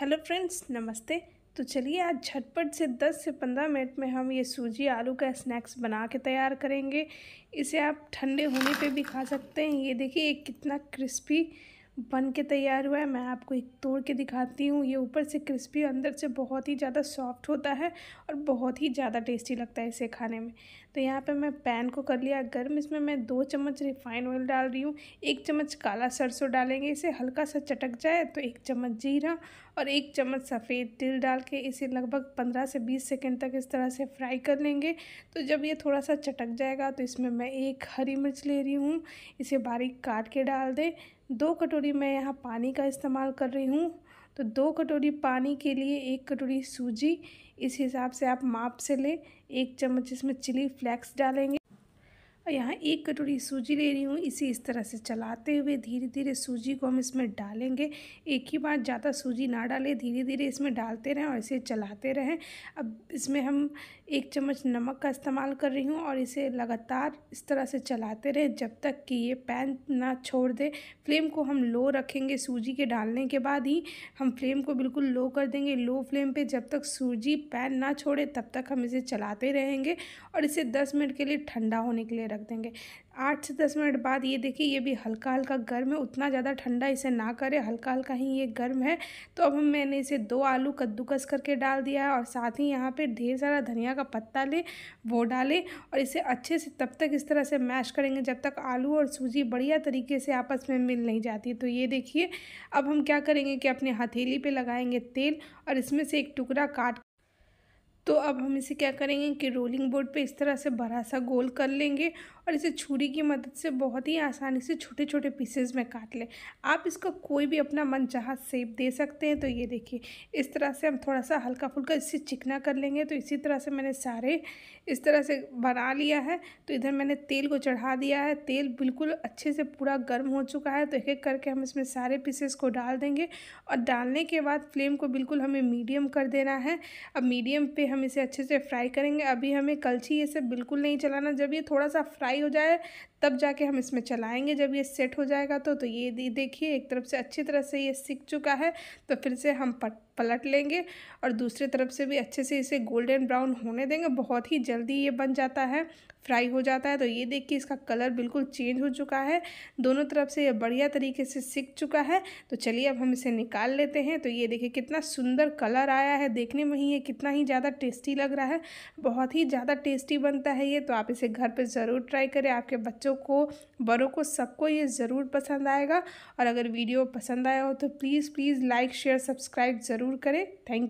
hello friends नमस्ते तो चलिए आज झटपट से 10 से 15 मिनट में हम ये सूजी आलू का स्नैक्स बना के तैयार करेंगे इसे आप ठंडे होने पे भी खा सकते हैं ये देखिए ये कितना क्रिस्पी बन के तैयार हुआ है मैं आपको एक तोड़ के दिखाती हूँ ये ऊपर से क्रिस्पी अंदर से बहुत ही ज़्यादा सॉफ्ट होता है और बहुत ही ज़्यादा टेस्टी लगता है इसे खाने में तो यहाँ पे मैं पैन को कर लिया गर्म इसमें मैं दो चम्मच रिफाइन ऑयल डाल रही हूँ एक चम्मच काला सरसों डालेंगे इसे हल्का सा चटक जाए तो एक चम्मच जीरा और एक चम्मच सफ़ेद तिल डाल के इसे लगभग पंद्रह से बीस सेकेंड तक इस तरह से फ्राई कर लेंगे तो जब ये थोड़ा सा चटक जाएगा तो इसमें मैं एक हरी मिर्च ले रही हूँ इसे बारीक काट के डाल दें दो कटोरी मैं यहाँ पानी का इस्तेमाल कर रही हूँ तो दो कटोरी पानी के लिए एक कटोरी सूजी इस हिसाब से आप माप से लें एक चम्मच इसमें चिली फ्लेक्स डालेंगे और यहाँ एक कटोरी सूजी ले रही हूँ इसे इस तरह से चलाते हुए धीरे धीरे सूजी को हम इसमें डालेंगे एक ही बार ज़्यादा सूजी ना डालें धीरे धीरे इसमें डालते रहें और इसे चलाते रहें अब इसमें हम एक चम्मच नमक का इस्तेमाल कर रही हूँ और इसे लगातार इस तरह से चलाते रहें जब तक कि ये पैन ना छोड़ दे फ्लेम को हम लो रखेंगे सूजी के डालने के बाद ही हम फ्लेम को बिल्कुल लो कर देंगे लो फ्लेम पर जब तक सूजी पैन ना छोड़े तब तक हम इसे चलाते रहेंगे और इसे दस मिनट के लिए ठंडा होने के लिए रख देंगे आठ से दस मिनट बाद ये देखिए ये भी हल्का हल्का गर्म है उतना ज़्यादा ठंडा इसे ना करें हल्का हल्का ही ये गर्म है तो अब हम मैंने इसे दो आलू कद्दूकस करके डाल दिया है और साथ ही यहाँ पर ढेर सारा धनिया का पत्ता लें वो डालें और इसे अच्छे से तब तक इस तरह से मैश करेंगे जब तक आलू और सूजी बढ़िया तरीके से आपस में मिल नहीं जाती तो ये देखिए अब हम क्या करेंगे कि अपने हथेली पर लगाएंगे तेल और इसमें से एक टुकड़ा काट तो अब हम इसे क्या करेंगे कि रोलिंग बोर्ड पे इस तरह से बड़ा सा गोल कर लेंगे और इसे छुरी की मदद से बहुत ही आसानी से छोटे छोटे पीसेज में काट लें आप इसका कोई भी अपना मन चाह सेप दे सकते हैं तो ये देखिए इस तरह से हम थोड़ा सा हल्का फुल्का इससे चिकना कर लेंगे तो इसी तरह से मैंने सारे इस तरह से बना लिया है तो इधर मैंने तेल को चढ़ा दिया है तेल बिल्कुल अच्छे से पूरा गर्म हो चुका है तो एक एक करके हम इसमें सारे पीसेस को डाल देंगे और डालने के बाद फ्लेम को बिल्कुल हमें मीडियम कर देना है अब मीडियम पर हम हम इसे अच्छे से फ्राई करेंगे अभी हमें कलछी सब बिल्कुल नहीं चलाना जब ये थोड़ा सा फ्राई हो जाए तब जाके हम इसमें चलाएंगे जब ये सेट हो जाएगा तो तो ये देखिए एक तरफ से अच्छी तरह से ये सीख चुका है तो फिर से हम पट पलट लेंगे और दूसरे तरफ से भी अच्छे से इसे गोल्डन ब्राउन होने देंगे बहुत ही जल्दी ये बन जाता है फ्राई हो जाता है तो ये देखिए इसका कलर बिल्कुल चेंज हो चुका है दोनों तरफ से ये बढ़िया तरीके से सीख चुका है तो चलिए अब हम इसे निकाल लेते हैं तो ये देखिए कितना सुंदर कलर आया है देखने में ही ये कितना ही ज़्यादा टेस्टी लग रहा है बहुत ही ज़्यादा टेस्टी बनता है ये तो आप इसे घर पर ज़रूर ट्राई करें आपके बच्चों को बड़ों को सबको ये ज़रूर पसंद आएगा और अगर वीडियो पसंद आया हो तो please please like share subscribe ज़रूर ज़रूर करें थैंक